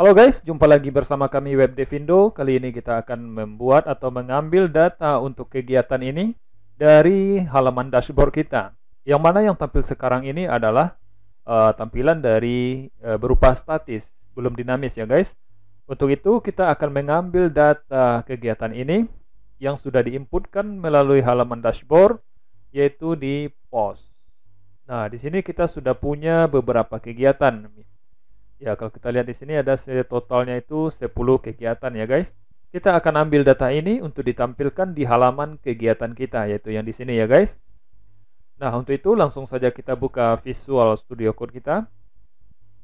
Halo guys, jumpa lagi bersama kami Web Devindo. Kali ini kita akan membuat atau mengambil data untuk kegiatan ini dari halaman dashboard kita. Yang mana yang tampil sekarang ini adalah uh, tampilan dari uh, berupa statis, belum dinamis ya guys. Untuk itu kita akan mengambil data kegiatan ini yang sudah diinputkan melalui halaman dashboard yaitu di post. Nah, di sini kita sudah punya beberapa kegiatan. Ya, kalau kita lihat di sini ada totalnya itu 10 kegiatan ya guys. Kita akan ambil data ini untuk ditampilkan di halaman kegiatan kita, yaitu yang di sini ya guys. Nah, untuk itu langsung saja kita buka Visual Studio Code kita.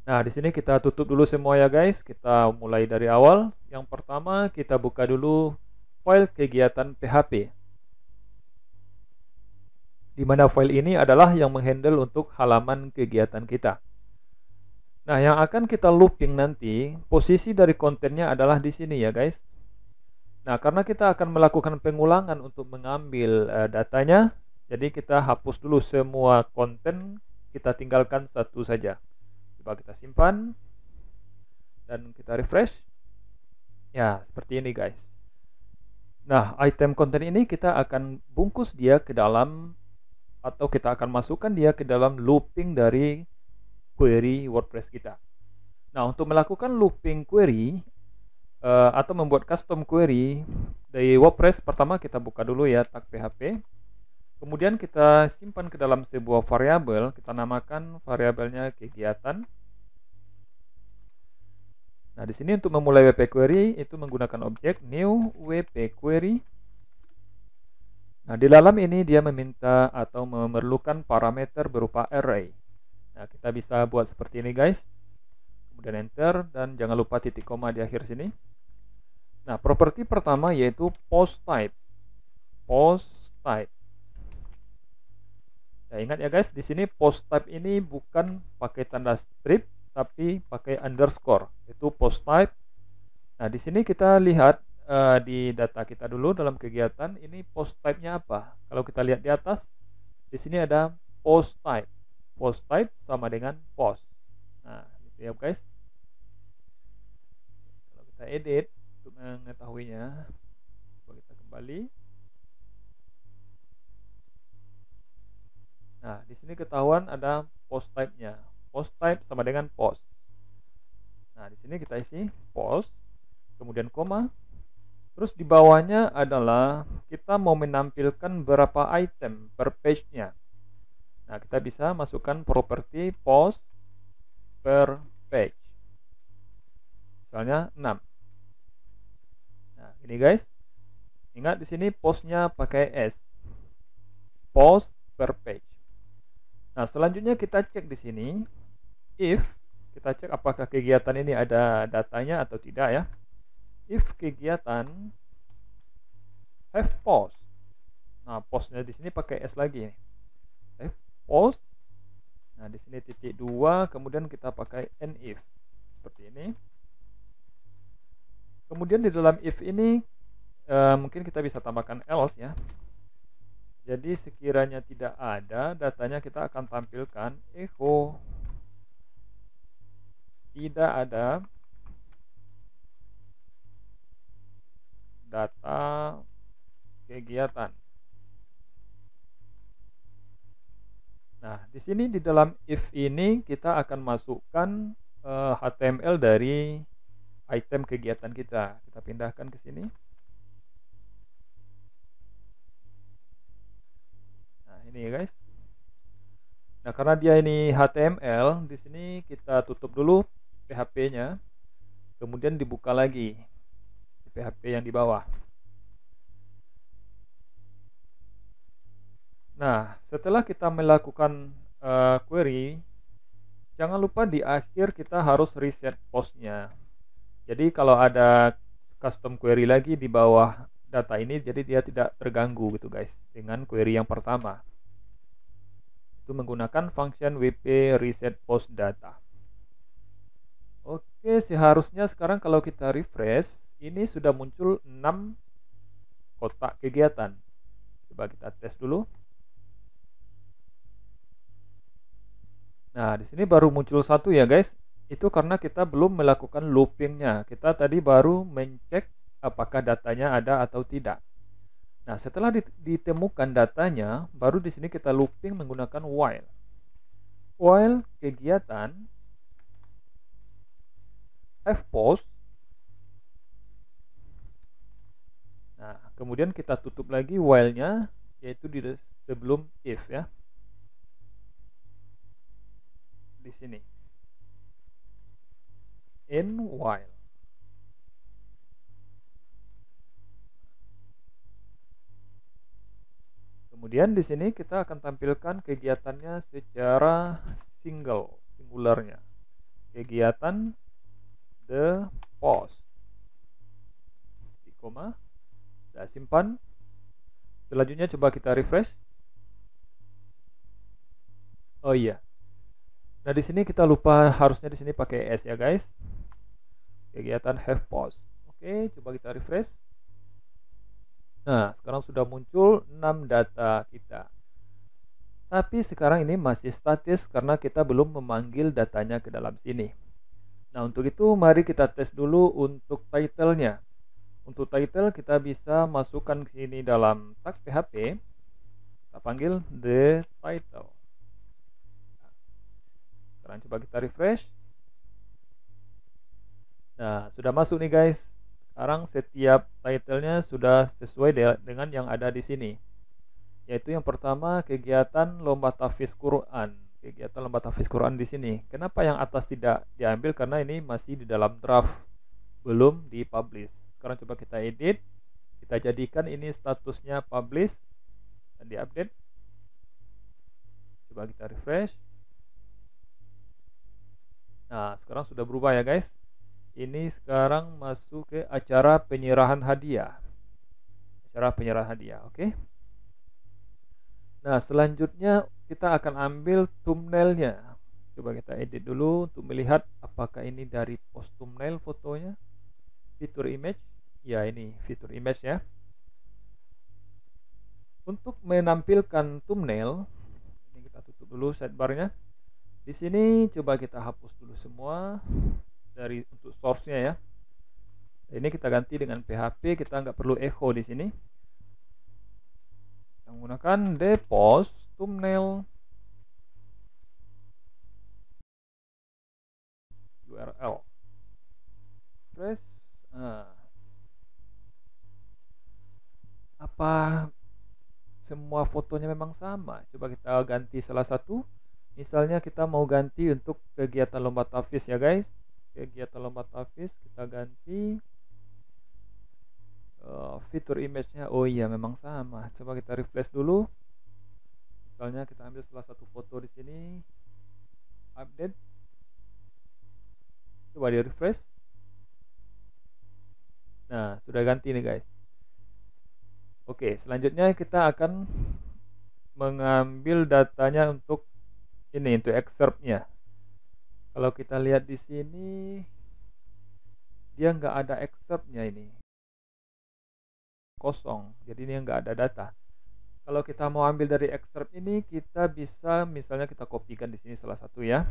Nah, di sini kita tutup dulu semua ya guys. Kita mulai dari awal. Yang pertama, kita buka dulu file kegiatan PHP. Di mana file ini adalah yang menghandle untuk halaman kegiatan kita. Nah, yang akan kita looping nanti, posisi dari kontennya adalah di sini ya, guys. Nah, karena kita akan melakukan pengulangan untuk mengambil uh, datanya, jadi kita hapus dulu semua konten, kita tinggalkan satu saja. Coba kita simpan dan kita refresh. Ya, seperti ini, guys. Nah, item konten ini kita akan bungkus dia ke dalam atau kita akan masukkan dia ke dalam looping dari query WordPress kita. Nah, untuk melakukan looping query uh, atau membuat custom query dari WordPress, pertama kita buka dulu ya tag PHP. Kemudian kita simpan ke dalam sebuah variabel, kita namakan variabelnya kegiatan. Nah, di sini untuk memulai WP query itu menggunakan objek new WP query. Nah, di dalam ini dia meminta atau memerlukan parameter berupa array. Nah, kita bisa buat seperti ini guys. Kemudian enter dan jangan lupa titik koma di akhir sini. Nah, properti pertama yaitu post type. Post type. Ya, ingat ya guys, di sini post type ini bukan pakai tanda strip tapi pakai underscore. Itu post type. Nah, di sini kita lihat uh, di data kita dulu dalam kegiatan ini post type-nya apa. Kalau kita lihat di atas, di sini ada post type post type sama dengan post nah gitu ya guys kalau kita edit untuk mengetahuinya coba kita kembali nah di sini ketahuan ada post type nya post type sama dengan post nah di sini kita isi post kemudian koma Terus di bawahnya adalah kita mau menampilkan berapa item per page-nya. Nah, kita bisa masukkan properti post per page. Misalnya 6. Nah, ini guys. Ingat di sini postnya pakai S. Post per page. Nah, selanjutnya kita cek di sini if kita cek apakah kegiatan ini ada datanya atau tidak ya. If kegiatan have post. Nah, postnya di sini pakai S lagi nih post. Nah, di sini titik dua, kemudian kita pakai end if seperti ini. Kemudian di dalam if ini e, mungkin kita bisa tambahkan else ya. Jadi sekiranya tidak ada datanya kita akan tampilkan echo tidak ada data kegiatan. Nah, di sini di dalam if ini kita akan masukkan uh, HTML dari item kegiatan kita. Kita pindahkan ke sini. Nah, ini ya guys. Nah, karena dia ini HTML, di sini kita tutup dulu PHP-nya. Kemudian dibuka lagi PHP yang di bawah. Nah, setelah kita melakukan uh, query, jangan lupa di akhir kita harus reset postnya. Jadi kalau ada custom query lagi di bawah data ini, jadi dia tidak terganggu gitu guys dengan query yang pertama. Itu menggunakan function wp reset post data. Oke, seharusnya sekarang kalau kita refresh, ini sudah muncul 6 kotak kegiatan. Coba kita tes dulu. Nah, di sini baru muncul satu ya guys. Itu karena kita belum melakukan loopingnya. Kita tadi baru mencek apakah datanya ada atau tidak. Nah, setelah ditemukan datanya, baru di sini kita looping menggunakan while. While kegiatan post Nah, kemudian kita tutup lagi while-nya yaitu di sebelum if ya. di sini in while Kemudian di sini kita akan tampilkan kegiatannya secara single, singularnya. Kegiatan the post. Di koma, kita simpan. Selanjutnya coba kita refresh. Oh iya, Nah, di sini kita lupa harusnya di sini pakai S ya, guys. Kegiatan have pause. Oke, coba kita refresh. Nah, sekarang sudah muncul 6 data kita. Tapi sekarang ini masih statis karena kita belum memanggil datanya ke dalam sini. Nah, untuk itu mari kita tes dulu untuk title Untuk title kita bisa masukkan ke sini dalam tag PHP. Kita panggil the title. Sekarang coba kita refresh. Nah, sudah masuk nih guys. Sekarang setiap titlenya sudah sesuai dengan yang ada di sini. Yaitu yang pertama kegiatan lomba tafis Quran. Kegiatan lomba tafis Quran di sini. Kenapa yang atas tidak diambil? Karena ini masih di dalam draft, belum dipublish. Sekarang coba kita edit. Kita jadikan ini statusnya publish dan diupdate. Coba kita refresh. Nah, sekarang sudah berubah ya guys. Ini sekarang masuk ke acara penyerahan hadiah. Acara penyerahan hadiah, oke? Okay? Nah, selanjutnya kita akan ambil thumbnailnya. Coba kita edit dulu untuk melihat apakah ini dari post thumbnail fotonya. Fitur image. Ya, ini fitur image ya. Untuk menampilkan thumbnail, ini kita tutup dulu sidebarnya. nya di sini coba kita hapus dulu semua dari untuk source-nya ya. Ini kita ganti dengan PHP, kita nggak perlu echo di sini. Kita menggunakan deposit thumbnail URL. Press. Nah. Apa semua fotonya memang sama? Coba kita ganti salah satu misalnya kita mau ganti untuk kegiatan lomba tafis ya guys kegiatan lomba tafis kita ganti uh, fitur image-nya oh iya memang sama coba kita refresh dulu misalnya kita ambil salah satu foto di sini update coba di refresh nah sudah ganti nih guys oke selanjutnya kita akan mengambil datanya untuk ini untuk excerptnya kalau kita lihat di sini dia nggak ada excerptnya ini kosong jadi ini nggak ada data kalau kita mau ambil dari excerpt ini kita bisa misalnya kita kopikan di sini salah satu ya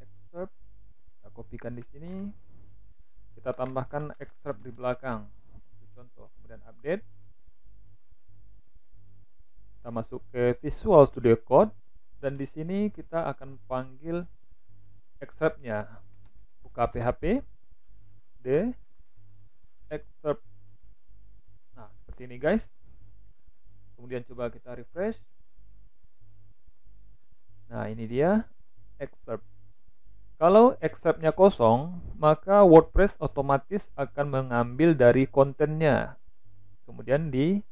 excerpt kita kopikan di sini kita tambahkan excerpt di belakang contoh kemudian update kita masuk ke Visual Studio Code dan di sini kita akan panggil excerptnya Buka PHP d excerpt. Nah, seperti ini guys. Kemudian coba kita refresh. Nah, ini dia excerpt. Kalau excerptnya kosong, maka WordPress otomatis akan mengambil dari kontennya. Kemudian di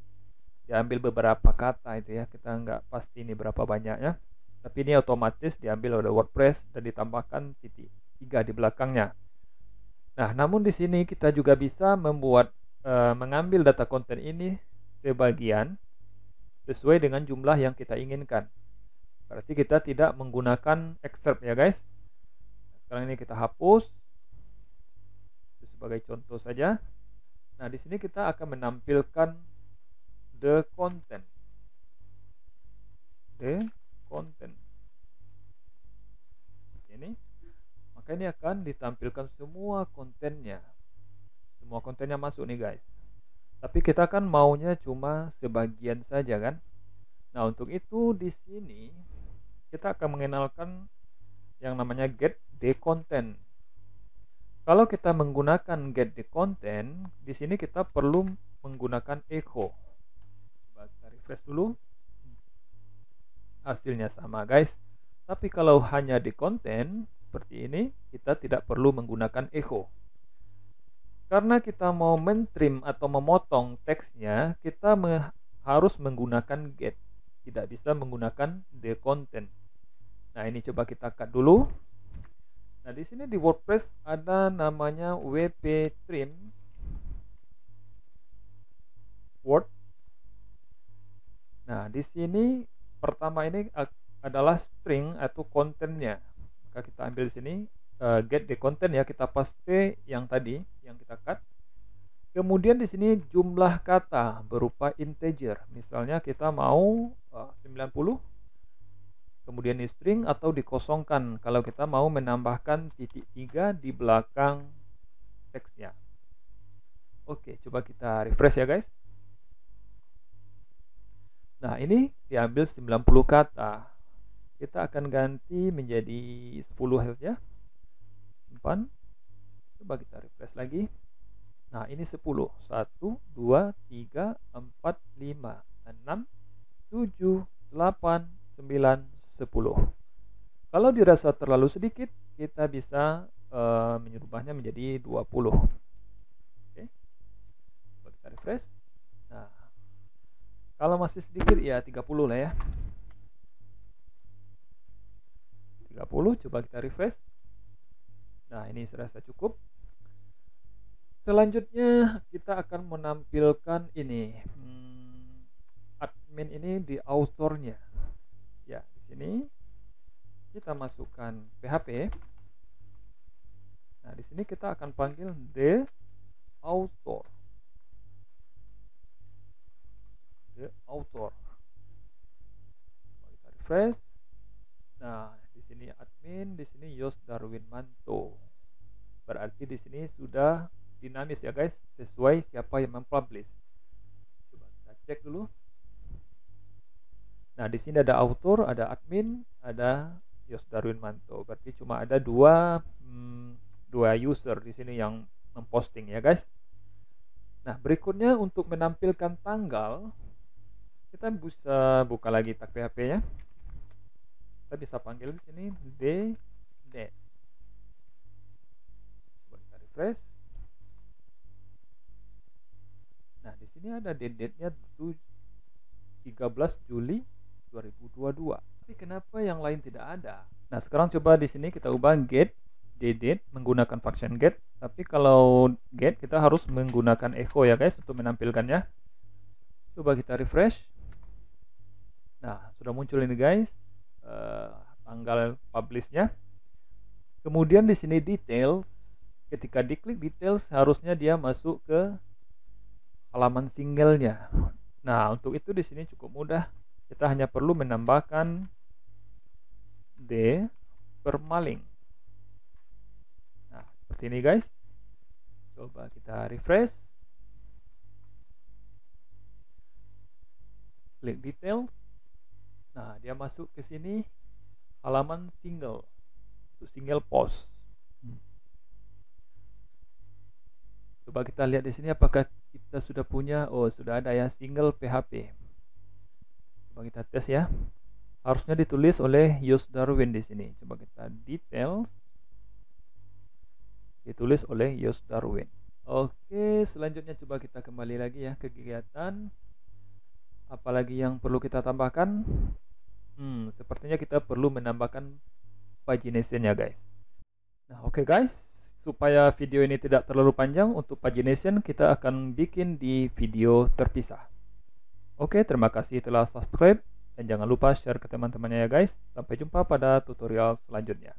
diambil beberapa kata itu ya kita nggak pasti ini berapa banyaknya tapi ini otomatis diambil oleh WordPress dan ditambahkan titik tiga di belakangnya nah namun di sini kita juga bisa membuat e, mengambil data konten ini sebagian sesuai dengan jumlah yang kita inginkan berarti kita tidak menggunakan excerpt ya guys sekarang ini kita hapus itu sebagai contoh saja nah di sini kita akan menampilkan the content the content ini maka ini akan ditampilkan semua kontennya semua kontennya masuk nih guys tapi kita kan maunya cuma sebagian saja kan nah untuk itu di sini kita akan mengenalkan yang namanya get the content kalau kita menggunakan get the content di sini kita perlu menggunakan echo refresh dulu hasilnya sama guys tapi kalau hanya di konten seperti ini kita tidak perlu menggunakan echo karena kita mau mentrim atau memotong teksnya kita me harus menggunakan get tidak bisa menggunakan the content nah ini coba kita cut dulu nah di sini di WordPress ada namanya wp trim word Nah, di sini pertama ini adalah string atau kontennya. Maka kita ambil di sini uh, get the content ya, kita paste yang tadi yang kita cut. Kemudian di sini jumlah kata berupa integer. Misalnya kita mau eh, uh, 90 kemudian di string atau dikosongkan kalau kita mau menambahkan titik tiga di belakang teksnya. Oke, coba kita refresh ya guys. Nah, ini diambil 90 kata. Kita akan ganti menjadi 10 saja. Simpan. Coba kita refresh lagi. Nah, ini 10. 1, 2, 3, 4, 5, 6, 7, 8, 9, 10. Kalau dirasa terlalu sedikit, kita bisa uh, eh, menyerubahnya menjadi 20. Oke. Coba kita refresh. Kalau masih sedikit ya 30 lah ya. 30 coba kita refresh. Nah, ini serasa cukup. Selanjutnya kita akan menampilkan ini. Hmm, admin ini di authornya. Ya, di sini kita masukkan PHP. Nah, di sini kita akan panggil the author. the author kita refresh nah di sini admin di sini Yos Darwin Manto berarti di sini sudah dinamis ya guys sesuai siapa yang mempublish coba kita cek dulu nah di sini ada author ada admin ada Yos Darwin Manto berarti cuma ada dua hmm, dua user di sini yang memposting ya guys nah berikutnya untuk menampilkan tanggal kita bisa eh, buka lagi tak PHP ya kita bisa panggil di sini d d kita refresh nah di sini ada date date nya 13 Juli 2022 tapi kenapa yang lain tidak ada nah sekarang coba di sini kita ubah get date menggunakan function get tapi kalau get kita harus menggunakan echo ya guys untuk menampilkannya coba kita refresh Nah, sudah muncul ini guys. Uh, tanggal publishnya. Kemudian di sini details. Ketika diklik details harusnya dia masuk ke halaman singlenya. Nah, untuk itu di sini cukup mudah. Kita hanya perlu menambahkan D permaling. Nah, seperti ini guys. Coba kita refresh. Klik details. Nah, dia masuk ke sini halaman single. Itu single post. Hmm. Coba kita lihat di sini apakah kita sudah punya oh sudah ada ya single PHP. Coba kita tes ya. Harusnya ditulis oleh Yus Darwin di sini. Coba kita details ditulis oleh Yus Darwin. Oke, selanjutnya coba kita kembali lagi ya ke kegiatan. Apalagi yang perlu kita tambahkan? Hmm, sepertinya kita perlu menambahkan pagination ya guys. Nah, oke okay guys, supaya video ini tidak terlalu panjang untuk pagination kita akan bikin di video terpisah. Oke, terima kasih telah subscribe dan jangan lupa share ke teman-temannya ya guys. Sampai jumpa pada tutorial selanjutnya.